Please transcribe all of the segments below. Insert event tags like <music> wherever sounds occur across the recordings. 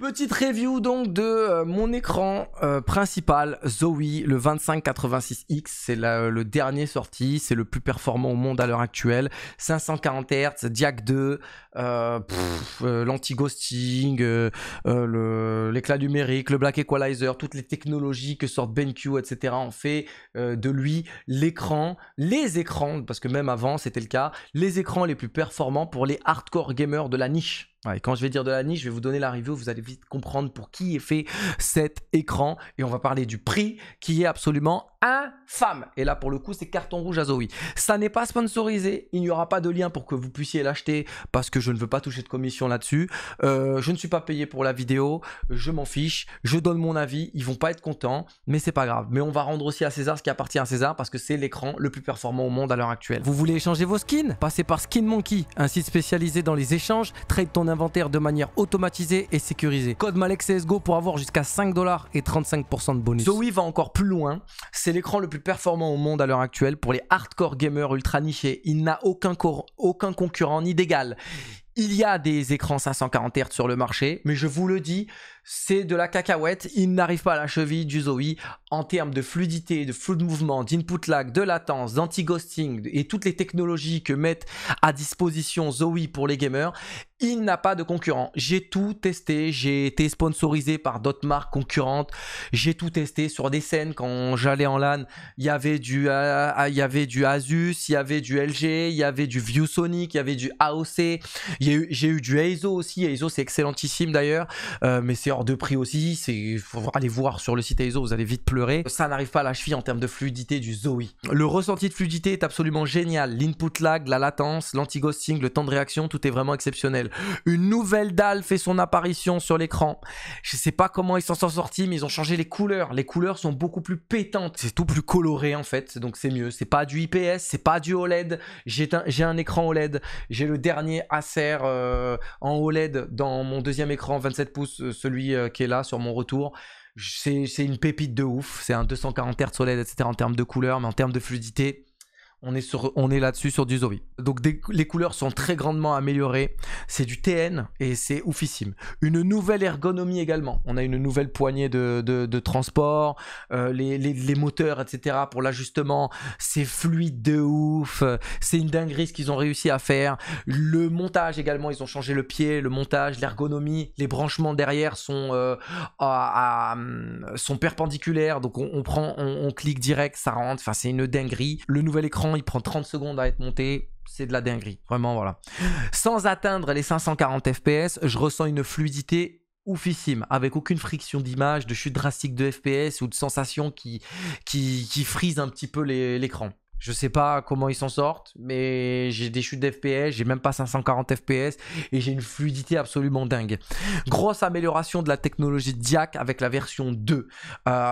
Petite review donc de euh, mon écran euh, principal, Zoe, le 2586X, c'est euh, le dernier sorti, c'est le plus performant au monde à l'heure actuelle, 540 Hz, Diag 2, l'anti-ghosting, l'éclat numérique, le black equalizer, toutes les technologies que sortent BenQ, etc. ont fait de lui l'écran, les écrans, parce que même avant c'était le cas, les écrans les plus performants pour les hardcore gamers de la niche quand je vais dire de la niche, je vais vous donner la review, vous allez vite comprendre pour qui est fait cet écran. Et on va parler du prix qui est absolument infâme. Et là, pour le coup, c'est carton rouge à Zoe. Ça n'est pas sponsorisé, il n'y aura pas de lien pour que vous puissiez l'acheter parce que je ne veux pas toucher de commission là-dessus. Euh, je ne suis pas payé pour la vidéo, je m'en fiche, je donne mon avis, ils vont pas être contents, mais c'est pas grave. Mais on va rendre aussi à César ce qui appartient à César parce que c'est l'écran le plus performant au monde à l'heure actuelle. Vous voulez échanger vos skins Passez par Skin Monkey, un site spécialisé dans les échanges, trade ton inventaire de manière automatisée et sécurisée. Code Malex CSGO pour avoir jusqu'à 5 dollars et 35% de bonus. Zoe va encore plus loin. C'est l'écran le plus performant au monde à l'heure actuelle pour les hardcore gamers ultra nichés. Il n'a aucun, aucun concurrent ni d'égal. Il y a des écrans 540 Hz sur le marché, mais je vous le dis, c'est de la cacahuète. Il n'arrive pas à la cheville du Zoe en termes de fluidité, de flou de mouvement, d'input lag, de latence, d'anti-ghosting et toutes les technologies que mettent à disposition Zoe pour les gamers. Il n'a pas de concurrent. J'ai tout testé. J'ai été sponsorisé par d'autres marques concurrentes. J'ai tout testé sur des scènes quand j'allais en LAN. Il y avait du, euh, il y avait du Asus, il y avait du LG, il y avait du ViewSonic, il y avait du AOC, j'ai eu du Aizo aussi. Aizo, c'est excellentissime d'ailleurs, euh, mais c'est hors de prix aussi. Il faut aller voir sur le site Aizo, vous allez vite pleurer. Ça n'arrive pas à la cheville en termes de fluidité du Zoe. Le ressenti de fluidité est absolument génial. L'input lag, la latence, l'anti-ghosting, le temps de réaction, tout est vraiment exceptionnel. Une nouvelle dalle fait son apparition sur l'écran. Je sais pas comment ils s'en sont sortis, mais ils ont changé les couleurs. Les couleurs sont beaucoup plus pétantes. C'est tout plus coloré en fait, donc c'est mieux. C'est pas du IPS, c'est pas du OLED. J'ai un, un écran OLED. J'ai le dernier Acer euh, en OLED dans mon deuxième écran 27 pouces, euh, celui euh, qui est là sur mon retour. C'est une pépite de ouf. C'est un 240 Hz OLED, etc. en termes de couleur, mais en termes de fluidité on est, on est là-dessus sur du Zoe. Donc les couleurs sont très grandement améliorées. C'est du TN et c'est oufissime. Une nouvelle ergonomie également. On a une nouvelle poignée de, transport, euh, les, moteurs, etc. pour l'ajustement. C'est fluide de ouf. C'est une dinguerie ce qu'ils ont réussi à faire. Le montage également, ils ont changé le pied, le montage, l'ergonomie. Les branchements derrière sont, euh, à, sont perpendiculaires. Donc on, prend, on clique direct, ça rentre. Enfin, c'est une dinguerie. Le nouvel écran il prend 30 secondes à être monté, c'est de la dinguerie, vraiment voilà. Sans atteindre les 540 fps, je ressens une fluidité oufissime, avec aucune friction d'image, de chute drastique de fps ou de sensation qui, qui, qui frise un petit peu l'écran. Je sais pas comment ils s'en sortent, mais j'ai des chutes d'FPS, j'ai même pas 540 FPS et j'ai une fluidité absolument dingue. Grosse amélioration de la technologie Diac avec la version 2. Euh,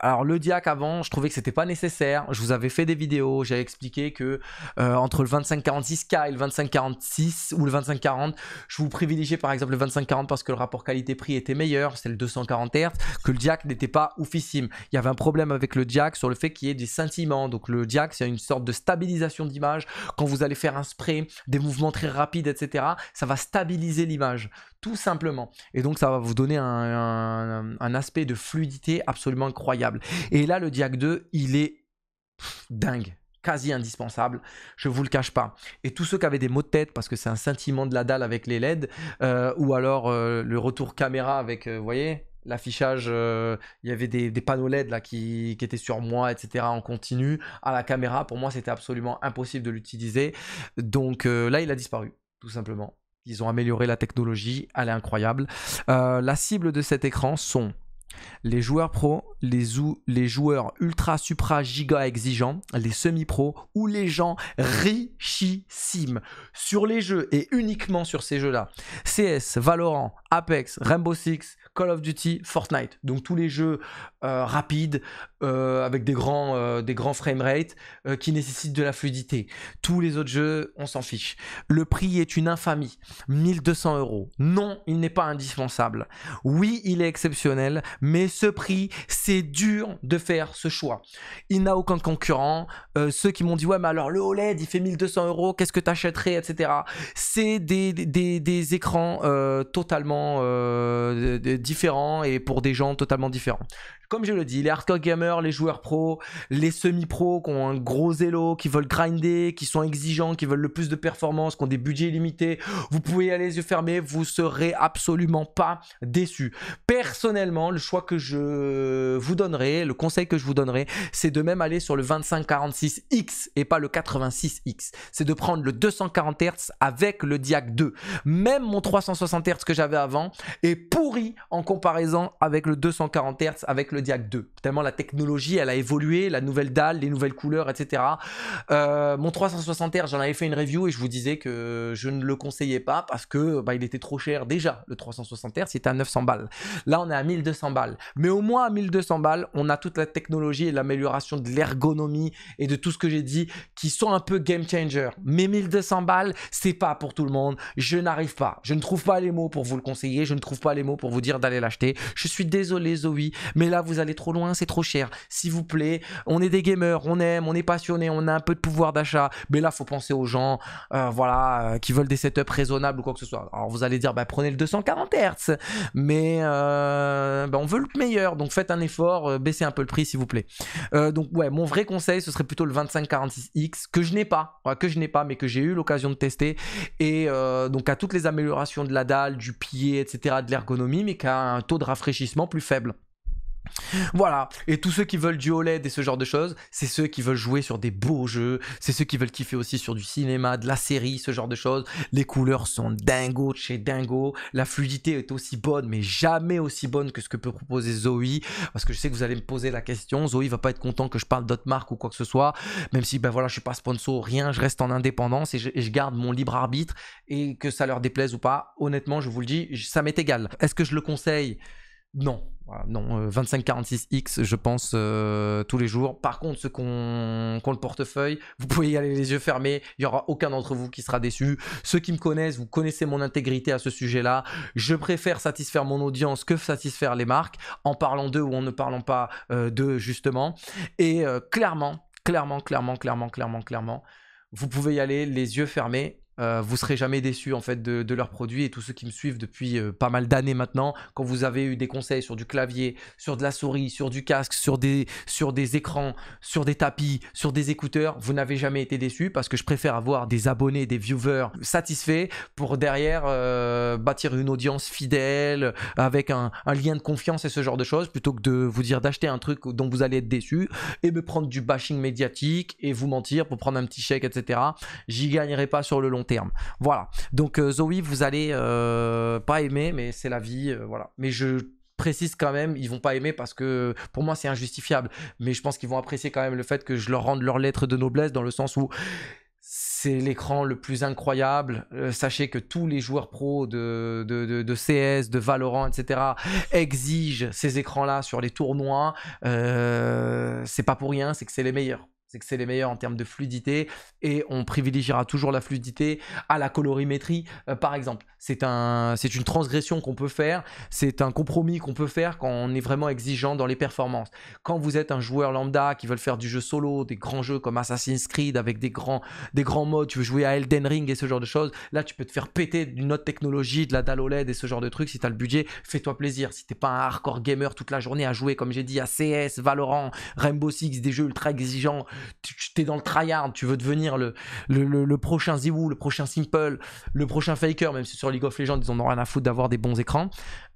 alors le Diac avant, je trouvais que c'était pas nécessaire. Je vous avais fait des vidéos, j'avais expliqué que euh, entre le 2546K et le 2546 ou le 2540, je vous privilégiais par exemple le 2540 parce que le rapport qualité-prix était meilleur, c'est le 240 Hz, que le Diac n'était pas oufissime. Il y avait un problème avec le Diac sur le fait qu'il y ait des scintillements. Donc le Diac, c'est une sorte de stabilisation d'image, quand vous allez faire un spray, des mouvements très rapides, etc., ça va stabiliser l'image, tout simplement. Et donc ça va vous donner un, aspect de fluidité absolument incroyable. Et là, le Diac 2, il est dingue quasi indispensable, je vous le cache pas. Et tous ceux qui avaient des maux de tête, parce que c'est un sentiment de la dalle avec les LED, euh, ou alors euh, le retour caméra avec, euh, voyez, l'affichage, euh, il y avait des, panneaux LED là qui, étaient sur moi, etc. en continu. À la caméra, pour moi, c'était absolument impossible de l'utiliser. Donc euh, là, il a disparu, tout simplement. Ils ont amélioré la technologie, elle est incroyable. Euh, la cible de cet écran sont les joueurs pro, les, les joueurs ultra, supra, giga exigeants, les semi-pro ou les gens richissimes sur les jeux et uniquement sur ces jeux-là. CS, Valorant, Apex, Rainbow Six, Call of Duty, Fortnite. Donc tous les jeux euh, rapides, euh, avec des grands, euh, des grands framerates euh, qui nécessitent de la fluidité. Tous les autres jeux, on s'en fiche. Le prix est une infamie, 1200 euros. Non, il n'est pas indispensable. Oui, il est exceptionnel, mais ce prix, c'est dur de faire ce choix. Il n'a aucun concurrent. Euh, ceux qui m'ont dit, ouais, mais alors le OLED, il fait 1200 euros, qu'est-ce que t'achèterais, etc. C'est des, des, des, écrans euh, totalement différents et pour des gens totalement différents comme je le dis, les hardcore gamers, les joueurs pros, les semi-pros qui ont un gros zélo, qui veulent grinder, qui sont exigeants, qui veulent le plus de performance, qui ont des budgets limités, vous pouvez y aller les yeux fermés, vous serez absolument pas déçu. Personnellement, le choix que je vous donnerai, le conseil que je vous donnerai, c'est de même aller sur le 2546X et pas le 86X. C'est de prendre le 240 Hz avec le Diac 2. Même mon 360 Hz que j'avais avant est pourri en comparaison avec le 240 Hz avec le Diac 2. Tellement la technologie, elle a évolué, la nouvelle dalle, les nouvelles couleurs, etc. Euh, mon 360R, j'en avais fait une review et je vous disais que je ne le conseillais pas parce que bah, il était trop cher déjà. Le 360R, c'était à 900 balles. Là, on est à 1200 balles. Mais au moins à 1200 balles, on a toute la technologie et l'amélioration de l'ergonomie et de tout ce que j'ai dit qui sont un peu game changer. Mais 1200 balles, c'est pas pour tout le monde. Je n'arrive pas. Je ne trouve pas les mots pour vous le conseiller. Je ne trouve pas les mots pour vous dire d'aller l'acheter. Je suis désolé, zoe mais là, vous vous allez trop loin, c'est trop cher. S'il vous plaît, on est des gamers, on aime, on est passionné, on a un peu de pouvoir d'achat. Mais là, faut penser aux gens, euh, voilà, euh, qui veulent des setups raisonnables ou quoi que ce soit. Alors vous allez dire, bah, prenez le 240 Hz, mais euh, bah, on veut le meilleur, donc faites un effort, baissez un peu le prix, s'il vous plaît. donc ouais, mon vrai conseil, ce serait plutôt le 2546X que je n'ai pas, que je n'ai pas, mais que j'ai eu l'occasion de tester. Et donc à toutes les améliorations de la dalle, du pied, etc., de l'ergonomie, mais qu'à un taux de rafraîchissement plus faible. Voilà, et tous ceux qui veulent du OLED et ce genre de choses, c'est ceux qui veulent jouer sur des beaux jeux, c'est ceux qui veulent kiffer aussi sur du cinéma, de la série, ce genre de choses. Les couleurs sont dingo de chez dingo, la fluidité est aussi bonne, mais jamais aussi bonne que ce que peut proposer Zoe, parce que je sais que vous allez me poser la question, Zoe va pas être content que je parle d'autres marques ou quoi que ce soit, même si ben voilà, je suis pas sponsor, rien, je reste en indépendance et je garde mon libre arbitre, et que ça leur déplaise ou pas, honnêtement, je vous le dis, ça m'est égal. Est-ce que je le conseille Non, non, 2546X, euh, je pense, euh, tous les jours. Par contre, ceux qui ont, le portefeuille, vous pouvez y aller les yeux fermés. Il n'y aura aucun d'entre vous qui sera déçu. Ceux qui me connaissent, vous connaissez mon intégrité à ce sujet-là. Je préfère satisfaire mon audience que satisfaire les marques en parlant d'eux ou en ne parlant pas euh, d'eux, justement. Et clairement, clairement, clairement, clairement, clairement, clairement, vous pouvez y aller les yeux fermés. Euh, vous serez jamais déçu en fait de, leurs produits et tous ceux qui me suivent depuis euh, pas mal d'années maintenant, quand vous avez eu des conseils sur du clavier, sur de la souris, sur du casque, sur des, sur des écrans, sur des tapis, sur des écouteurs, vous n'avez jamais été déçu parce que je préfère avoir des abonnés, des viewers satisfaits pour derrière euh, bâtir une audience fidèle avec un, lien de confiance et ce genre de choses plutôt que de vous dire d'acheter un truc dont vous allez être déçu et me prendre du bashing médiatique et vous mentir pour prendre un petit chèque, etc. J'y gagnerai pas sur le long voilà. Donc euh, vous allez euh, pas aimer, mais c'est la vie. Euh, voilà. Mais je précise quand même, ils vont pas aimer parce que pour moi c'est injustifiable. Mais je pense qu'ils vont apprécier quand même le fait que je leur rende leur lettre de noblesse dans le sens où c'est l'écran le plus incroyable. Euh, sachez que tous les joueurs pros de, CS, de Valorant, etc. exigent ces écrans-là sur les tournois. c'est pas pour rien, c'est que c'est les meilleurs c'est que c'est les meilleurs en termes de fluidité et on privilégiera toujours la fluidité à la colorimétrie euh, par exemple c'est un, c'est une transgression qu'on peut faire, c'est un compromis qu'on peut faire quand on est vraiment exigeant dans les performances. Quand vous êtes un joueur lambda qui veut faire du jeu solo, des grands jeux comme Assassin's Creed avec des grands, des grands modes, tu veux jouer à Elden Ring et ce genre de choses, là tu peux te faire péter d'une autre technologie, de la dalle OLED et ce genre de trucs. Si as le budget, fais-toi plaisir. Si t'es pas un hardcore gamer toute la journée à jouer, comme j'ai dit, à CS, Valorant, Rainbow Six, des jeux ultra exigeants, tu es dans le tryhard, tu veux devenir le, le, prochain Ziwoo, le prochain Simple, le prochain Faker, même si sur League of Legends, ils en ont rien à foutre d'avoir des bons écrans.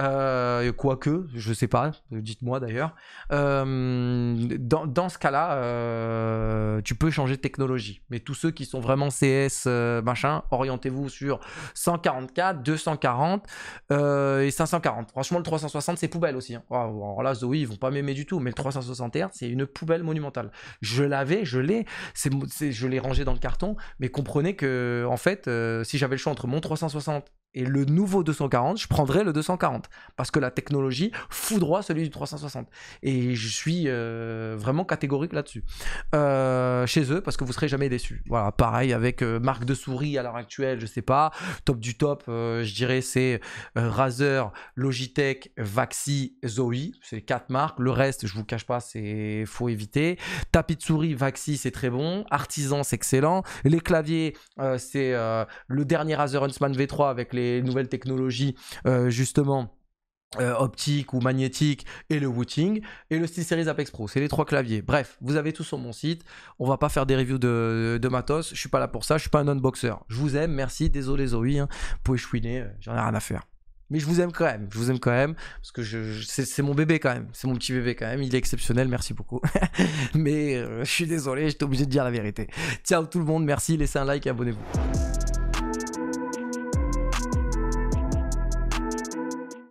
Euh, quoique, je sais pas, dites-moi d'ailleurs. Euh, dans, dans, ce cas-là, euh, tu peux changer de technologie. Mais tous ceux qui sont vraiment CS, machin, orientez-vous sur 144, 240 et 540. Franchement, le 360, c'est poubelle aussi. Hein. alors là, Zoé, ils vont pas m'aimer du tout, mais le 361, c'est une poubelle monumentale. Je l'avais, je l'ai, je l'ai rangé dans le carton, mais comprenez que, en fait, si j'avais le choix entre mon 360 et le nouveau 240, je prendrai le 240 parce que la technologie foudroie celui du 360 et je suis euh, vraiment catégorique là-dessus euh, chez eux parce que vous serez jamais déçu Voilà, pareil avec euh, marque de souris à l'heure actuelle, je sais pas, top du top, je dirais c'est Razer, Logitech, Vaxi, Zoe, c'est quatre marques. Le reste, je vous cache pas, c'est faut éviter. Tapis de souris, Vaxi, c'est très bon. Artisan, c'est excellent. Les claviers, c'est le dernier Razer Huntsman V3 avec les les nouvelles technologies, euh, justement. Euh, optique ou magnétique et le Wooting et le SteelSeries Apex Pro. C'est les trois claviers. Bref, vous avez tout sur mon site. On va pas faire des reviews de, matos. Je suis pas là pour ça. Je suis pas un unboxer. Je vous aime. Merci. Désolé Zoé. Hein. Vous pouvez chouiner. J'en ai rien à faire. Mais je vous aime quand même, je vous aime quand même, parce que je, c'est mon bébé quand même, c'est mon petit bébé quand même, il est exceptionnel, merci beaucoup. <laughs> Mais euh, je suis désolé, j'étais obligé de dire la vérité. Ciao tout le monde, merci, laissez un like et abonnez-vous.